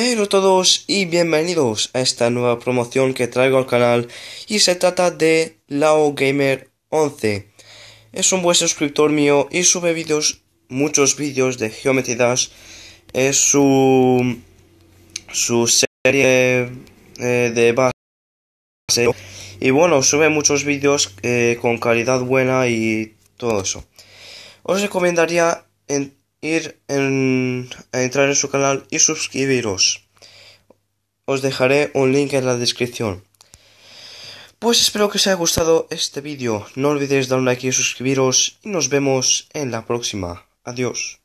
Hola a todos y bienvenidos a esta nueva promoción que traigo al canal y se trata de Lao Gamer 11. Es un buen suscriptor mío y sube vídeos, muchos vídeos de Geometry Dash. Es su, su serie eh, de base y bueno, sube muchos vídeos eh, con calidad buena y todo eso. Os recomendaría ir a entrar en su canal y suscribiros. Os dejaré un link en la descripción. Pues espero que os haya gustado este vídeo. No olvidéis dar un like y suscribiros. Y nos vemos en la próxima. Adiós.